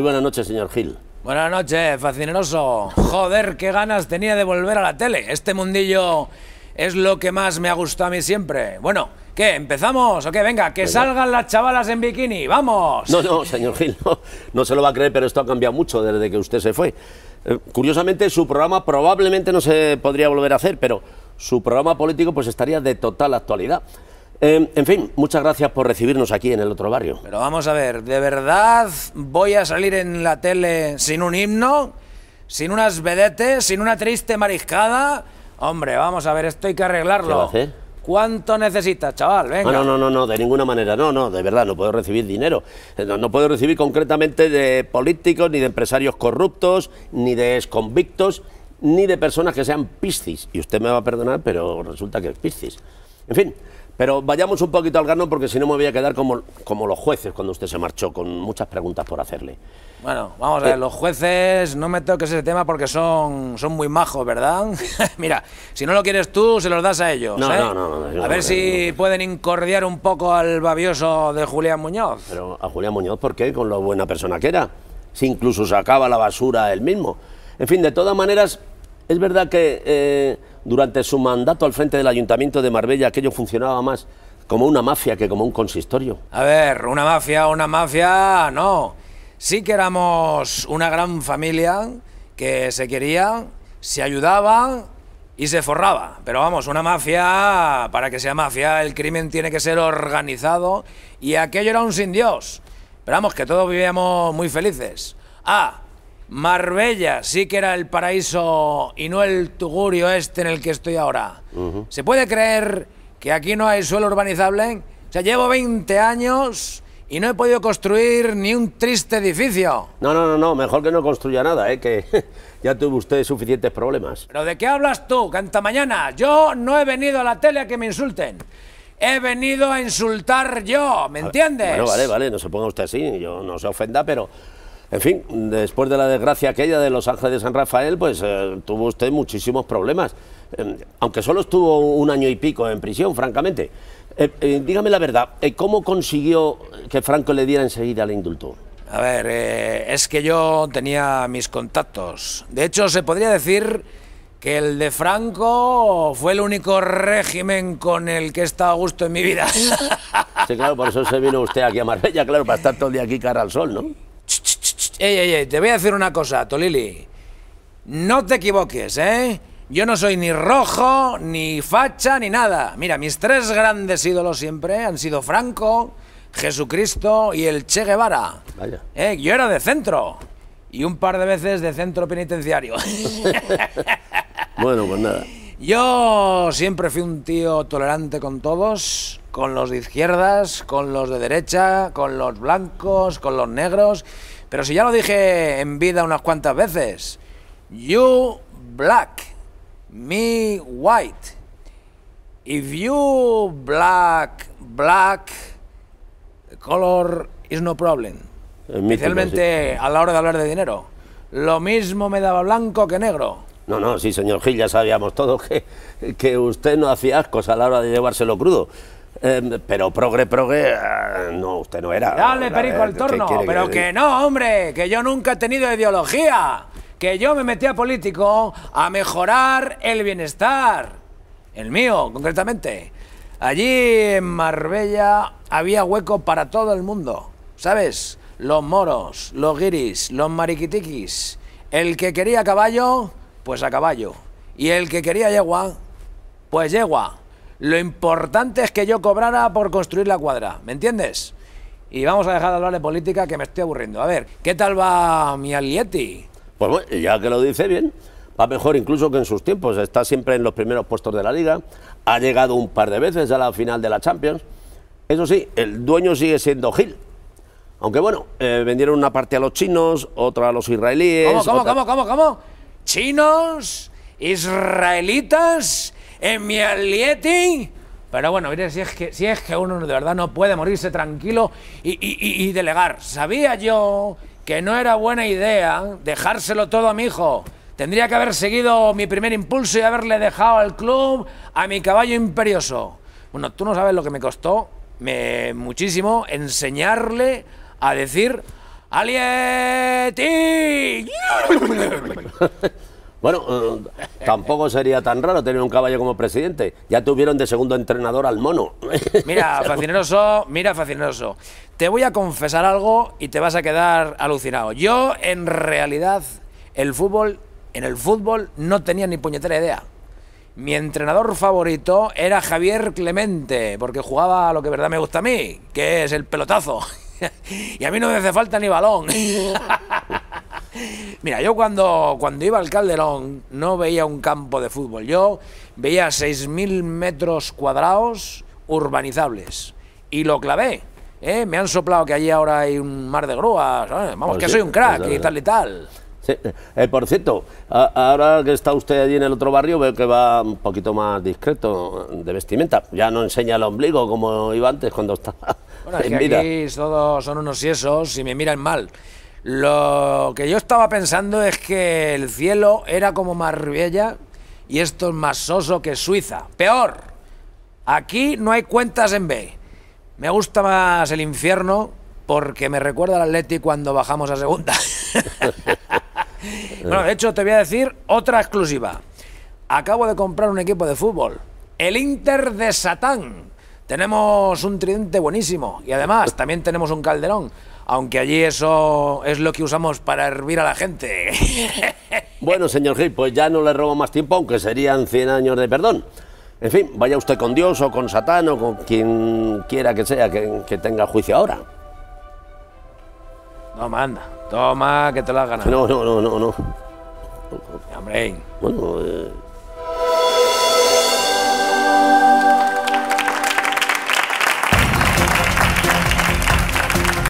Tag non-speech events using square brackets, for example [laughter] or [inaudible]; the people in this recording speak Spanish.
buenas noches, señor Gil. Buenas noches, fascineroso. Joder, qué ganas tenía de volver a la tele. Este mundillo es lo que más me ha gustado a mí siempre. Bueno, ¿qué? ¿Empezamos? ¿O qué? Venga, que salgan las chavalas en bikini. ¡Vamos! No, no, señor Gil, no, se lo va a creer, pero esto ha cambiado mucho desde que usted se fue. Eh, curiosamente, su programa probablemente no se podría volver a hacer, pero su programa político pues estaría de total actualidad. Em, en fin, muchas gracias por recibirnos aquí en el otro barrio. Pero vamos a ver, ¿de verdad voy a salir en la tele sin un himno? ¿Sin unas vedetes? ¿Sin una triste mariscada? Hombre, vamos a ver, esto hay que arreglarlo. ¿Cuánto necesitas, chaval? Venga. No, no, no, de ninguna manera. No, no, de verdad, no puedo recibir dinero. Eh, no, puedo recibir concretamente de políticos, ni de empresarios corruptos, ni de exconvictos, ni de personas que sean piscis. Y usted me va a perdonar, pero resulta que es piscis. En fin, pero vayamos un poquito al gano porque si no me voy a quedar como, como los jueces cuando usted se marchó, con muchas preguntas por hacerle. Bueno, vamos a ver, eh, los jueces no me toques ese tema porque son, son muy majos, ¿verdad? [laughs] Mira, si no lo quieres tú, se los das a ellos. No, ¿eh? A ver si pueden incordiar un poco al babioso de Julián Muñoz. Pero a Julián Muñoz, ¿por qué? Con lo buena persona que era. Si incluso sacaba la basura él mismo. En fin, de todas maneras, es verdad que eh, durante su mandato al frente del Ayuntamiento de Marbella aquello funcionaba más como una mafia que como un consistorio. A ver, una mafia, una mafia, no. Sí que éramos una gran familia que se quería, se ayudaba y se forraba. Pero vamos, una mafia, para que sea mafia, el crimen tiene que ser organizado y aquello era un sin Dios. Pero vamos, que todos vivíamos muy felices. Ah, Marbella sí que era el paraíso y no el tugurio este en el que estoy ahora. ¿Se puede creer que aquí no hay suelo urbanizable? O sea, llevo 20 años y no he podido construir ni un triste edificio. No, no, no, no, mejor que no construya nada, ¿eh? que [laughs] ya tuvo usted suficientes problemas. ¿Pero de qué hablas tú, canta mañana? Yo no he venido a la tele a que me insulten. He venido a insultar yo, ¿me ah, entiendes? bueno, vale, vale, no se ponga usted así, yo no se ofenda, pero en fin, después de la desgracia aquella de Los Ángeles de San Rafael, pues eh, tuvo usted muchísimos problemas, eh, aunque solo estuvo un año y pico en prisión, francamente. Eh, dígame la verdad, ¿cómo consiguió que Franco le diera enseguida la indulto? A ver, es que yo tenía mis contactos. De hecho, se podría decir que el de Franco fue el único régimen con el que he estado a gusto en mi vida. Sí, claro, por eso se vino usted aquí a Marbella, claro, para estar todo el día aquí cara al sol, ¿no? Ey, ey, ey, te voy a decir una cosa, Tolili. No te equivoques, ¿eh? Yo no soy ni rojo, ni facha, ni nada. Mira, mis tres grandes ídolos siempre han sido Franco, Jesucristo y el Che Guevara. Vaya. Eh, yo era de centro. Y un par de veces de centro penitenciario. [laughs] bueno, pues nada. Yo siempre fui un tío tolerante con todos, con los de izquierdas, con los de derecha, con los blancos, con los negros. Pero si ya lo dije en vida unas cuantas veces. You black, me white. If you black, black, color is no problem. Especialmente a la hora de hablar de dinero. Lo mismo me daba blanco que negro. No, no, sí, señor Gil, ya sabíamos todos que, que usted no hacía ascos a la hora de llevárselo crudo. Em, pero progre, progre, eh, no, usted no era. Dale, perico, al torno. pero que, no, hombre, que yo nunca he tenido ideología. Que yo me metí a político a mejorar el bienestar. El mío, concretamente. Allí en Marbella había hueco para todo el mundo. ¿Sabes? Los moros, los guiris, los mariquitiquis. El que quería caballo, pues a caballo. Y el que quería yegua, pues yegua. Lo importante es que yo cobrara por construir la cuadra, ¿me entiendes? Y vamos a dejar de hablar de política que me estoy aburriendo. A ver, ¿qué tal va mi Alieti? Pues bueno, ya que lo dice bien, va mejor incluso que en sus tiempos. Está siempre en los primeros puestos de la liga. Ha llegado un par de veces a la final de la Champions. Eso sí, el dueño sigue siendo Gil. Aunque bueno, eh, vendieron una parte a los chinos, otra a los israelíes. ¿Cómo, cómo, cómo, cómo? ¿Chinos? ¿Israelitas? en mi alieti! Pero bueno, mire, si es, que, si es que uno de verdad no puede morirse tranquilo y, y delegar. Sabía yo que no era buena idea dejárselo todo a mi hijo. Tendría que haber seguido mi primer impulso y haberle dejado al club a mi caballo imperioso. Bueno, tú no sabes lo que me costó me, muchísimo enseñarle a decir Alieti. [laughs] Bueno, eh, tampoco sería tan raro tener un caballo como presidente. Ya tuvieron de segundo entrenador al mono. [laughs] Mira, Facineroso, mira, Facineroso. Te voy a confesar algo y te vas a quedar alucinado. Yo, en realidad, el fútbol, en el fútbol no tenía ni puñetera idea. Mi entrenador favorito era Javier Clemente, porque jugaba lo que verdad me gusta a mí, que es el pelotazo. [laughs] y a mí no me hace falta ni balón. [laughs] Mira, yo cuando, cuando iba al Calderón no veía un campo de fútbol. Yo veía 6.000 metros cuadrados urbanizables. Y lo clavé. ¿eh? Me han soplado que allí ahora hay un mar de grúas. Vamos, que soy un crack y tal y tal. Eh, por cierto, ahora que está usted allí en el otro barrio, veo que va un poquito más discreto de vestimenta. Ya no enseña el ombligo como iba antes cuando estaba. Bueno, todos son unos yesos y me miran mal. Lo que yo estaba pensando es que el cielo era como Marbella y esto es más soso que Suiza. Peor, aquí no hay cuentas en B. Me gusta más el infierno porque me recuerda al Atleti cuando bajamos a segunda. [laughs] bueno, de hecho te voy a decir otra exclusiva. Acabo de comprar un equipo de fútbol, el Inter de Satán. Tenemos un tridente buenísimo y además también tenemos un calderón aunque allí eso es lo que usamos para hervir a la gente. [laughs] Bueno, señor Gil, pues ya no le robo más tiempo, aunque serían 100 años de perdón. En fin, vaya usted con Dios o con Satán o con quien quiera que sea que, tenga juicio ahora. No, manda. Toma, que te lo has No, no, no, no, no. Bueno, eh...